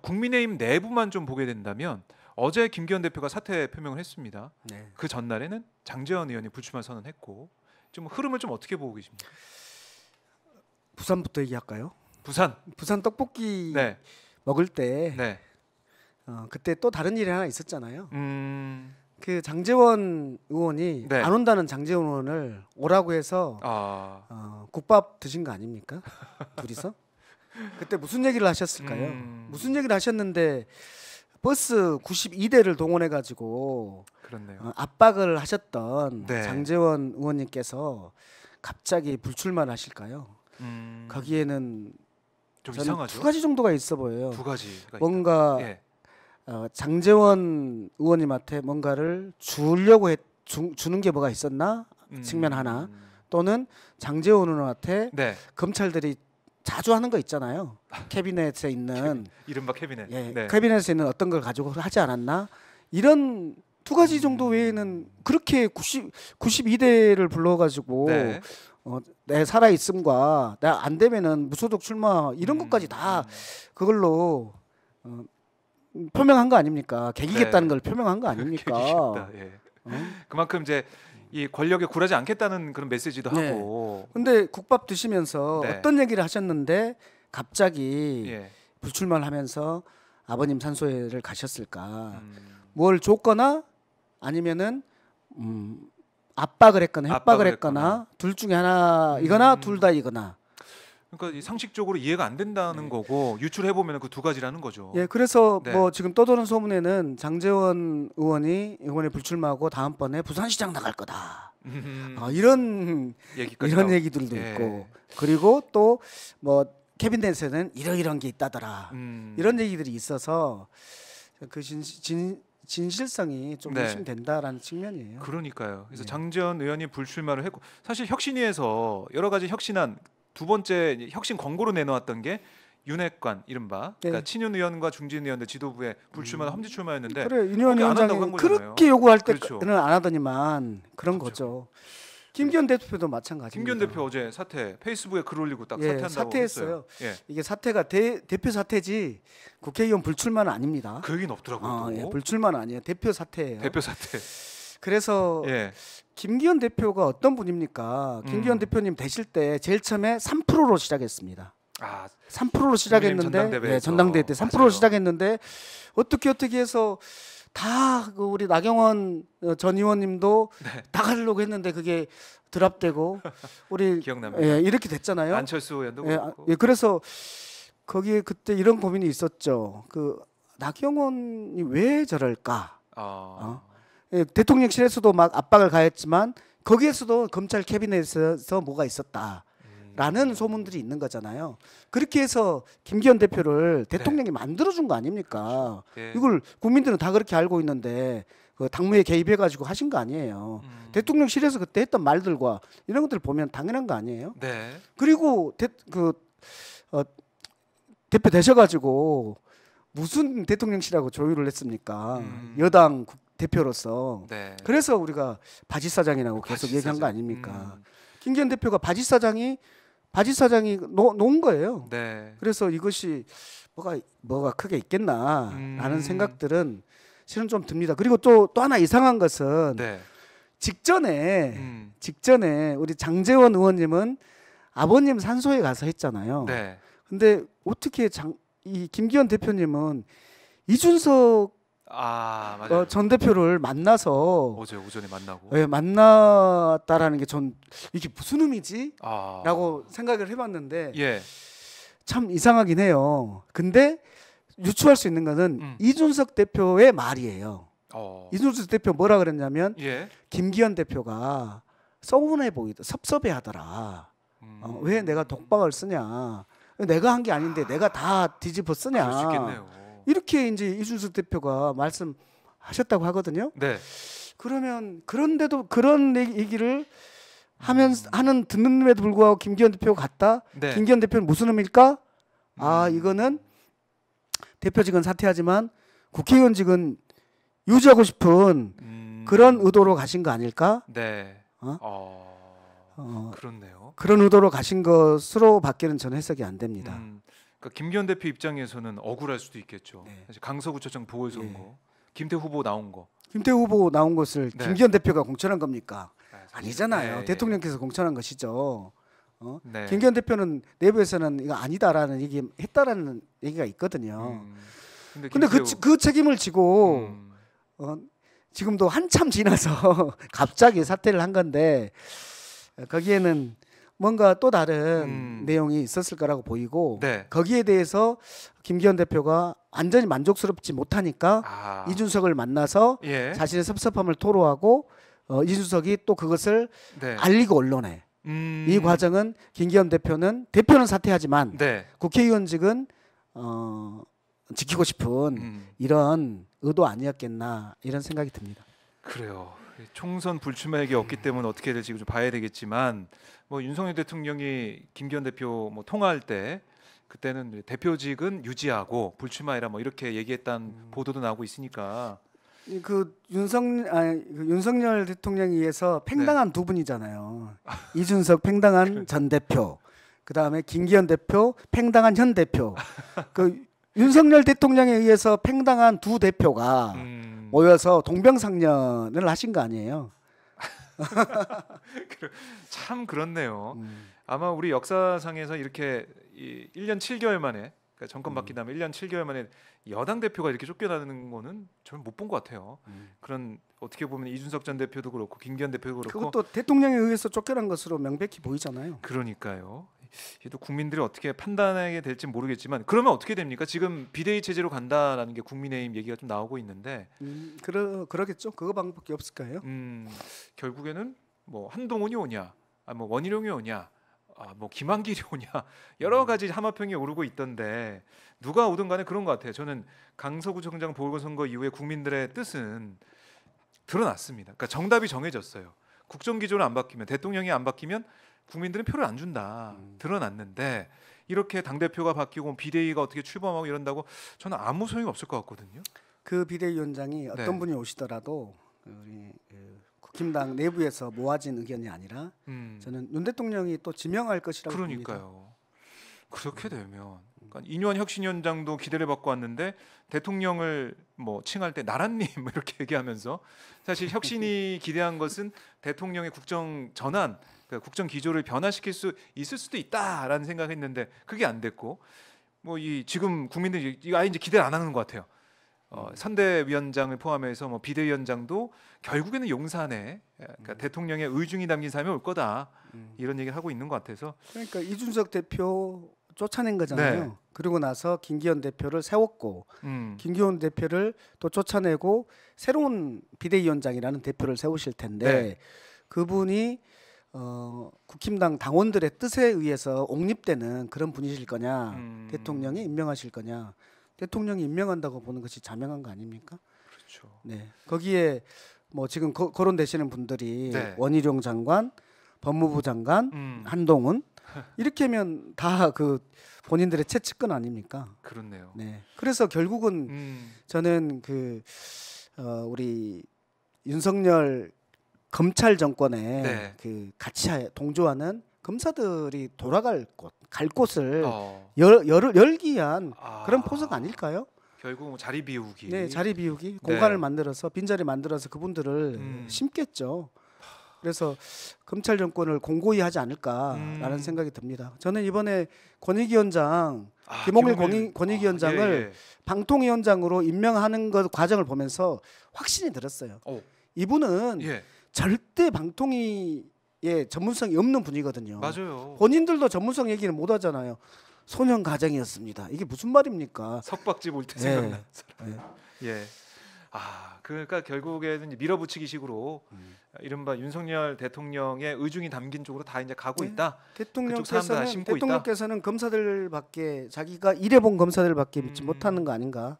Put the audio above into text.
국민의힘 내부만 좀 보게 된다면 어제 김기현 대표가 사퇴 표명을 했습니다. 네. 그 전날에는 장재원 의원이 불출마 선언했고 좀 흐름을 좀 어떻게 보고 계십니까? 부산부터 얘기할까요? 부산. 부산 떡볶이 네. 먹을 때 네. 어, 그때 또 다른 일이 하나 있었잖아요. 음... 그 장재원 의원이 네. 안 온다는 장재원 의원을 오라고 해서 아... 어, 국밥 드신 거 아닙니까? 둘이서? 그때 무슨 얘기를 하셨을까요? 음. 무슨 얘기를 하셨는데 버스 92대를 동원해 가지고 어, 압박을 하셨던 네. 장재원 의원님께서 갑자기 불출마를 하실까요? 음. 거기에는 좀 이상하죠. 두 가지 정도가 있어 보여요. 두 가지. 뭔가 예. 어, 장재원 의원님한테 뭔가를 주려고 했, 주, 주는 게 뭐가 있었나 음. 측면 하나. 또는 장재원 의원한테 네. 검찰들이 자주 하는 거 있잖아요. 캐비넷에 있는 이른바 캐비넷. 예, 네. 캐비넷에 있는 어떤 걸 가지고 하지 않았나? 이런 두 가지 정도 외에는 그렇게 90 92대를 불러 가지고 네. 어, 내 살아 있음과 내안 되면은 무소속 출마 이런 음. 것까지 다 그걸로 어, 음, 표명한 거 아닙니까? 네. 개기겠다는 네. 걸 표명한 거 아닙니까? 예. 어? 그만큼 이제 이 권력에 굴하지 않겠다는 그런 메시지도 네. 하고. 근데 국밥 드시면서 네. 어떤 얘기를 하셨는데 갑자기 예. 불출마하면서 를 아버님 산소에를 가셨을까? 음. 뭘 줬거나 아니면은 음, 압박을 했거나 협박을 했거나, 했거나, 둘 중에 하나이거나 음. 둘다이거나 그러니까 상식적으로 이해가 안 된다는 네. 거고 유출해 보면 그 두 가지라는 거죠. 예, 그래서 네. 뭐 지금 떠도는 소문에는 장재원 의원이 이번에 불출마하고 다음번에 부산시장 나갈 거다. 음. 어, 이런 이런 얘기들도 예. 있고 그리고 또 뭐 케빈 댄스는 이러이러한 게 있다더라. 음. 이런 얘기들이 있어서 그 진, 진, 진실성이 좀 네. 의심된다라는 측면이에요. 그러니까요. 그래서 네. 장재원 의원이 불출마를 했고 사실 혁신위에서 여러 가지 혁신한 두 번째 혁신 권고로 내놓았던 게 윤핵관 이른바 그러니까 네. 그러니까 친윤 의원과 중진 의원들 지도부의 불출마 음. 험지 출마였는데 그래 윤 의원 위원장이 그렇게 요구할 때는 그렇죠. 안 하더니만 그런 그렇죠. 거죠. 김기현 대표도 마찬가지입니다. 김기현 대표 어제 사퇴 페이스북에 글 올리고 딱 예, 사퇴한다고 사퇴했어요. 예. 이게 사퇴가 대, 대표 사퇴지 국회의원 불출마는 아닙니다. 그 얘기는 없더라고요. 아, 예, 불출마는 아니에요. 대표 사퇴예요. 대표 사퇴. 그래서 예. 김기현 대표가 어떤 분입니까? 음. 김기현 대표님 되실 때 제일 처음에 3%로 시작했습니다. 아, 3%로 시작했는데 전당대회 네, 전당대회 때 3%로 시작했는데 어떻게 어떻게 해서 다 그 우리 나경원 어, 전 의원님도 네. 다 가려고 했는데 그게 드랍되고 우리 기억납니다. 예, 이렇게 됐잖아요. 안철수 의원도 예, 아, 예, 그래서 거기에 그때 이런 고민이 있었죠. 그 나경원이 왜 저럴까? 아. 어. 어? 예, 대통령실에서도 막 압박을 가했지만 거기에서도 검찰 캐비넷에서 뭐가 있었다. 라는 음. 소문들이 있는 거잖아요. 그렇게 해서 김기현 대표를 네. 대통령이 네. 만들어준 거 아닙니까? 네. 이걸 국민들은 다 그렇게 알고 있는데 그 당무에 개입해가지고 하신 거 아니에요. 음. 대통령실에서 그때 했던 말들과 이런 것들 을 보면 당연한 거 아니에요? 네. 그리고 대, 그 어, 대표 되셔가지고 무슨 대통령실하고 조율을 했습니까? 음. 여당 국, 대표로서 네. 그래서 우리가 바지 사장이라고 계속 바지 얘기한 거 아닙니까? 음. 김기현 대표가 바지 사장이 바지 사장이 놓은 거예요. 네. 그래서 이것이 뭐가 뭐가 크게 있겠나라는 음. 생각들은 실은 좀 듭니다. 그리고 또또 또 하나 이상한 것은 네. 직전에 음. 직전에 우리 장재원 의원님은 아버님 산소에 가서 했잖아요. 네. 근데 어떻게 장, 이 김기현 대표님은 이준석 아, 맞아요. 어, 전 대표를 만나서 어제 오전에 만나고 예, 만났다라는 게 전 이게 무슨 의미지? 아. 라고 생각을 해봤는데 예. 참 이상하긴 해요. 근데 유추할 수 있는 거는 음. 이준석 대표의 말이에요. 어. 이준석 대표 뭐라 그랬냐면 예. 김기현 대표가 서운해 보이다, 섭섭해하더라. 음. 어, 왜 내가 독박을 쓰냐? 내가 한 게 아닌데 아. 내가 다 뒤집어 쓰냐? 이렇게 이제 이준석 대표가 말씀하셨다고 하거든요. 네. 그러면 그런데도 그런 얘기를 하면 음. 하는 듣는데도 불구하고 김기현 대표가 갔다 네. 김기현 대표는 무슨 의미일까? 아 이거는 대표직은 사퇴하지만 국회의원직은 유지하고 싶은 음. 그런 의도로 가신 거 아닐까? 네. 어? 어... 어, 그렇네요. 그런 의도로 가신 것으로밖에는 저는 해석이 안 됩니다. 음, 그러니까 김기현 대표 입장에서는 억울할 수도 있겠죠. 네. 강서구청장 보궐 선거, 예. 네. 김태 후보 나온 거. 김태 후보 나온 것을 네. 김기현 대표가 공천한 겁니까? 아, 아니잖아요. 네, 예. 대통령께서 공천한 것이죠. 어? 네. 김기현 대표는 내부에서는 이거 아니다라는 얘기 했다라는 얘기가 있거든요. 음. 근데, 근데 그, 그 책임을 지고 음. 어, 지금도 한참 지나서 갑자기 사퇴를 한 건데 어, 거기에는 뭔가 또 다른 음. 내용이 있었을 거라고 보이고 네. 거기에 대해서 김기현 대표가 완전히 만족스럽지 못하니까 아. 이준석을 만나서 예. 자신의 섭섭함을 토로하고 어, 이준석이 또 그것을 네. 알리고 언론에 음. 이 과정은 김기현 대표는 대표는 사퇴하지만 네. 국회의원직은 어, 지키고 싶은 음. 이런 의도 아니었겠나 이런 생각이 듭니다. 그래요. 총선 불출마 액이 없기 때문에 어떻게 될지 좀 봐야 되겠지만 뭐 윤석열 대통령이 김기현 대표 뭐 통화할 때 그때는 대표직은 유지하고 불출마해라 뭐 이렇게 얘기했다는 음. 보도도 나오고 있으니까 그 윤석 아 윤석열 대통령에 의해서 팽당한 네. 두 분이잖아요. 이준석 팽당한 그렇죠. 전 대표, 그 다음에 김기현 대표 팽당한 현 대표. 그 윤석열 대통령에 의해서 팽당한 두 대표가 음. 모여서 동병상련을 하신 거 아니에요? 참 그렇네요. 음. 아마 우리 역사상에서 이렇게 이 1년 7개월 만에 그러니까 정권 바뀐 다음에 음. 1년 7개월 만에 여당 대표가 이렇게 쫓겨나는 거는 저는 못 본 것 같아요. 음. 그런 어떻게 보면 이준석 전 대표도 그렇고 김기현 대표도 그렇고 그것도 대통령에 의해서 쫓겨난 것으로 명백히 보이잖아요. 그러니까요. 이또 국민들이 어떻게 판단하게 될지 모르겠지만 그러면 어떻게 됩니까? 지금 비대위 체제로 간다라는 게 국민의힘 얘기가 좀 나오고 있는데 음, 그러 그러겠죠. 그거 방법밖에 없을까요? 음, 결국에는 뭐 한동훈이 오냐, 아, 뭐 원희룡이 오냐, 아, 뭐 김한길이 오냐 여러 음. 가지 하마평이 오르고 있던데 누가 오든 간에 그런 것 같아요. 저는 강서구청장 보궐선거 이후에 국민들의 뜻은 드러났습니다. 그러니까 정답이 정해졌어요. 국정 기조는 안 바뀌면 대통령이 안 바뀌면 국민들은 표를 안 준다 음. 드러났는데 이렇게 당 대표가 바뀌고 비대위가 어떻게 출범하고 이런다고 저는 아무 소용이 없을 것 같거든요. 그 비대위원장이 어떤 네. 분이 오시더라도 그 우리 그 국힘당 내부에서 모아진 의견이 아니라 음. 저는 윤 대통령이 또 지명할 것이라고 그러니까요. 봅니다. 그렇게 음. 되면 음. 그러니까 인유원 혁신위원장도 기대를 받고 왔는데 대통령을 뭐 칭할 때 나란님 뭐 이렇게 얘기하면서 사실 혁신이 기대한 것은 대통령의 국정 전환 그러니까 국정 기조를 변화시킬 수 있을 수도 있다라는 생각했는데 그게 안 됐고 뭐 이 지금 국민들이 아예 이제 기대를 안 하는 것 같아요. 어, 음. 선대위원장을 포함해서 뭐 비대위원장도 결국에는 용산에 예, 그러니까 음. 대통령의 의중이 담긴 사람이 올 거다 음. 이런 얘기를 하고 있는 것 같아서 그러니까 이준석 대표 쫓아낸 거잖아요. 네. 그리고 나서 김기현 대표를 세웠고 음. 김기현 대표를 또 쫓아내고 새로운 비대위원장이라는 대표를 세우실 텐데 네. 그분이 어, 국힘당 당원들의 뜻에 의해서 옹립되는 그런 분이실 거냐 음. 대통령이 임명하실 거냐 대통령이 임명한다고 보는 것이 자명한 거 아닙니까? 그렇죠. 네 거기에 뭐 지금 거, 거론되시는 분들이 네. 원희룡 장관, 법무부 장관, 음. 한동훈 이렇게면 다 그 본인들의 채측근 아닙니까? 그렇네요. 네 그래서 결국은 음. 저는 그 어, 우리 윤석열 검찰 정권에 네. 그 같이 동조하는 검사들이 돌아갈 곳, 갈 곳을 어. 열, 열, 열기 위한 아. 그런 포석 아닐까요? 결국 뭐 자리 비우기. 네, 자리 비우기. 네. 공간을 만들어서 빈자리 만들어서 그분들을 음. 심겠죠. 그래서 검찰 정권을 공고히 하지 않을까라는 음. 생각이 듭니다. 저는 이번에 권익위원장 아, 김홍일 권익, 권익위원장을 아, 예, 예. 방통위원장으로 임명하는 것 과정을 보면서 확신이 들었어요. 오. 이분은 예. 절대 방통위에 전문성이 없는 분이거든요. 맞아요. 본인들도 전문성 얘기를 못 하잖아요. 소년 가정이었습니다. 이게 무슨 말입니까? 석박지 볼때 생각난 예. 사람. 예. 예. 아 그러니까 결국에는 밀어붙이기식으로 음. 이른바 윤석열 대통령의 의중이 담긴 쪽으로 다 이제 가고 네. 있다. 대통령께서는 대통령께서는 검사들밖에 자기가 일해본 검사들밖에 믿지 음. 못하는 거 아닌가.